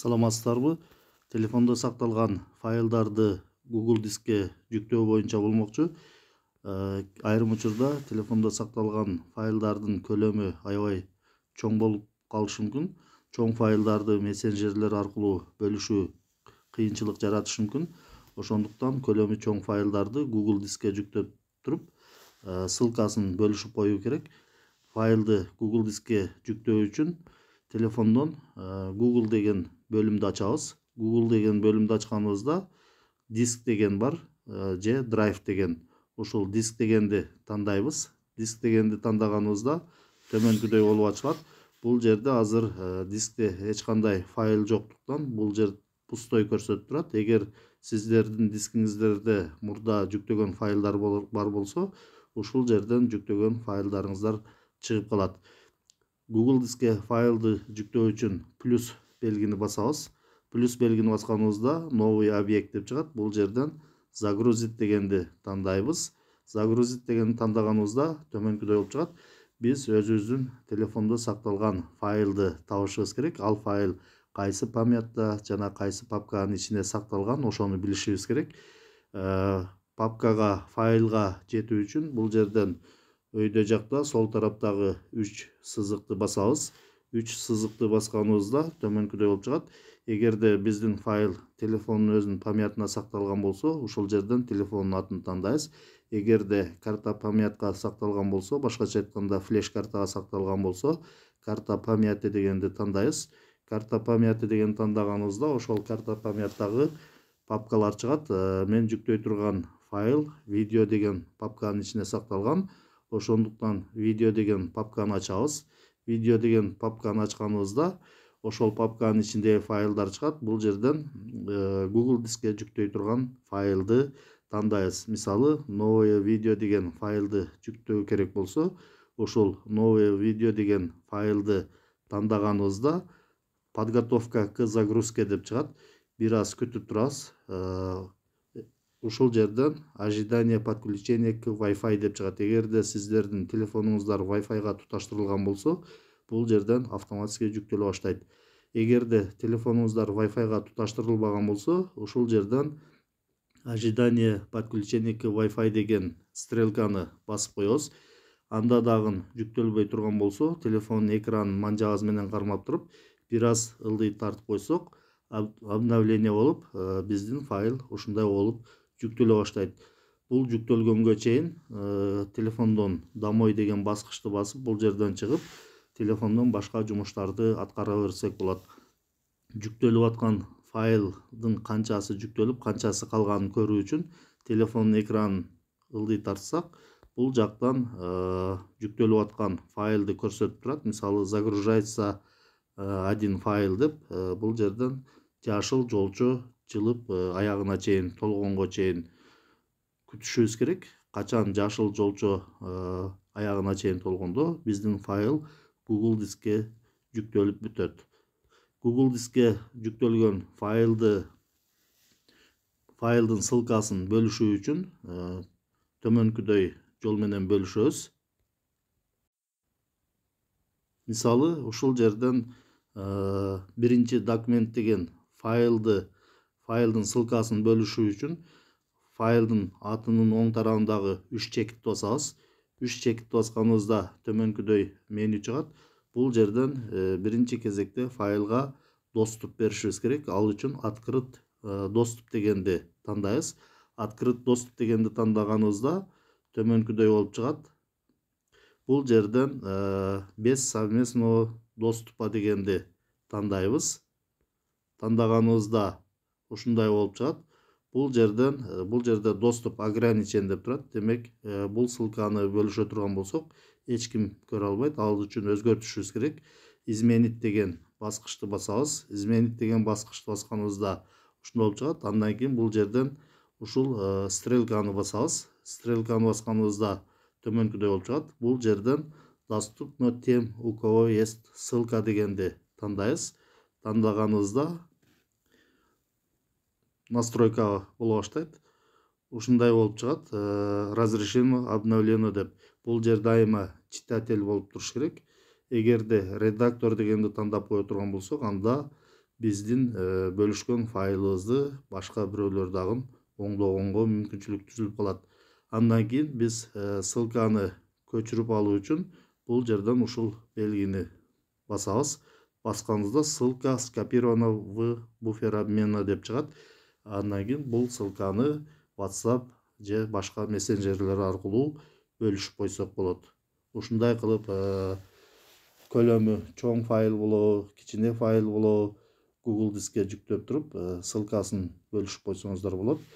саламатсыздарбы Телефонда сақталған файлдарды google дискке жүктөө боюнча болмокчу э, айрым учурда телефондо сакталган файлдардын көлөмү аябай чоң болуп калышы мүмкүн чоң файлдарды мессенджерлер аркылуу бөлүшүү кыйынчылык жаратышы мүмкүн ошондуктан көлөмү чоң файлдарды google дискке жүктөп туруп э, ссылкасын бөлүшүп коюу керек файлды google дискке жүктөө үчүн телефондон э, google деген бөлімді ашабыз google деген бөлімді ачканыбызда диск деген бар э, же драйв деген ушул диск дегенди тандайбыз диск дегенди тандаганыбызда төмөнкүдөй болуп ачылат бул жерде азыр э, дискте эч кандай файл жоктуктан бул жер пустой көрсөтүп турат эгер сиздердин дискиңиздерде мурда жүктөгөн файлдар бар болсо ушул жерден жүктөгөн файлдарыңыздар чыгып калат Google диске файлды жүктөө үчүн плюс белгини басабыз. Плюс белгини басканыбызда новый объект деп чыгат. Бул жерден загрузить дегенди тандайбыз. Загрузить дегенди тандаганыбызда төмөнкүдөй болуп чыгат. Биз өзүбүздүн телефондо сакталган файлды табышыбыз керек. Ал файл кайсы памятта жана кайсы папканын ичинде сакталган, ошону билишибиз керек. Папкага, файлга жетүү үчүн бул жерден өйдө жакта сол тараптагы үч сызыкты басабыз үч сызыкты басканыбызда төмөнкүдөй болуп чыгат эгерде биздин файл телефондун өзүнүн памятына сакталган болсо ушул жерден телефондун атын тандайбыз эгерде карта памятка сакталган болсо башкача айтканда флеш картага сакталган болсо карта памяти дегенди тандайбыз карта памяти дегенди тандаганыбызда ошол карта памяттагы папкалар чыгат э, мен жүктөй турган файл видео деген папканын ичинде сакталган ошондуктан видео деген папканы ачабыз видео деген папканы ачканыбызда ошол папканын ичинде файлдар чыгат бул жерден э, google дискке жүктөй турган файлды тандайбыз мисалы новое видео деген файлды жүктөө керек болсо ошол новое видео деген файлды тандаганыбызда подготовка к загрузке деп чыгат бир аз күтүп турасыз э, ушул жерден ожидание подключения к Wi-Fi деп чыгат эгерде сиздердин телефонуңуздар Wi-Fi'га туташтырылган болсо бул жерден автоматически жүктөлө баштайт эгерде телефонуңуздар Wi-Fi'га туташтырылбаган болсо ушул жерден ожидание подключения к Wi-Fi деген стрелканы басып коебуз анда дагы жүктөлбөй турган болсо телефондун экранын манжабыз менен кармап туруп бир аз ылдый тартып койсок обновление болуп э, биздин файл ушундай болуп жүктөлө баштайт бул жүктөлгөнгө чейин э, телефондон домой деген баскычты басып бул жерден чыгып телефондон башка жумуштарды аткара берсек болот жүктөлүп аткан файлдын канчасы жүктөлүп канчасы калганын көрүү үчүн телефондун экранын ылдый тартсак бул жактан э, жүктөлүп аткан файлды көрсөтүп турат мисалы загружается э, один файл деп бул жерден жашыл жолчу жылып э, аягына чейин толгонго чейин күтүшүбүз керек качан жашыл жолчо э, аягына чейин толгондо биздин файл google дискке жүктөлүп бүтөт google дискке жүктөлгөн файлды файлдын ссылкасын бөлүшүү үчүн э, төмөнкүдөй жол менен бөлүшөбүз мисалы ушул жерден биринчи документ деген файлды файлдың сылқасын бөлішу үшін файлдың атының оң тарабындагы үч чекитти басабыз үч чекитти басканыбызда төмөнкүдөй меню чыгат Бұл жерден бірінші кезекте файлға доступ беришибиз керек ал үшін открыт доступ дегенди тандайбыз открыт доступ дегенди тандаганыбызда төмөнкүдөй болуп чыгат Бұл жерден без совместного доступа дегенди тандайбыз тандаганыбызда ушундай болуп чыгат бул жерден э, бул жерде доступ ограничен деп турат демек э, бул ссылканы бөлүшө турган болсок эч ким көрө албайт ал үчүн өзгөртүшүбүз керек изменить деген баскычты басабыз изменить деген баскычты басканыбызда ушундай болуп чыгат андан кийин бул жерден ушул э, стрелканы басабыз стрелканы басканыбызда төмөнкүдөй болуп чыгат бул жерден доступно тем у кого есть ссылка дегенди тандайбыз тандаганыбызда настройка бола баштайт ушундай болуп чыгат э, разрешено обновлено деп бул жер дайыма читатель болуп туруш керек эгерде редактор дегенди тандап кое турган болсок анда биздин э, бөлүшкөн файлыбызды башка бирөөлөр дагы оңдогонго мүмкүнчүлүк түзүлүп калат андан кийин биз э, ссылканы көчүрүп алуу үчүн бул жерден ушул белгини басабыз басканыбызда ссылка скопирована в буфер обмена деп чыгат андан кийин бул ссылканы whatsapp же башка мессенджерлер аркылуу бөлүшүп койсок болот ушундай кылып э, көлөмү чоң файл болобу кичине файл болобу google дискке жүктөп туруп э, ссылкасын бөлүшүп койсоңуздар болот